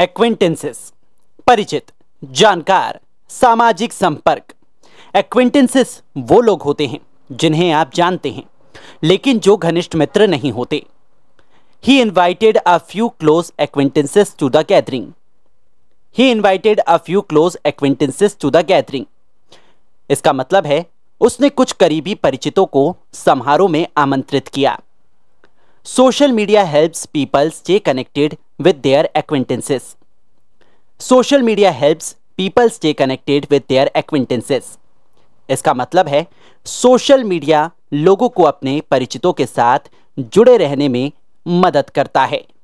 एक्विंटेंसेस परिचित जानकार सामाजिक संपर्क एक्विंटेंसेस वो लोग होते हैं जिन्हें आप जानते हैं लेकिन जो घनिष्ठ मित्र नहीं होते he invited a few close acquaintances to the gathering he invited a few close acquaintances to the gathering इसका मतलब है उसने कुछ करीबी परिचितों को समारोह में आमंत्रित किया social media helps people stay connected with their acquaintances social media helps people stay connected with their acquaintances इसका मतलब है सोशल मीडिया लोगों को अपने परिचितों के साथ जुड़े रहने में मदद करता है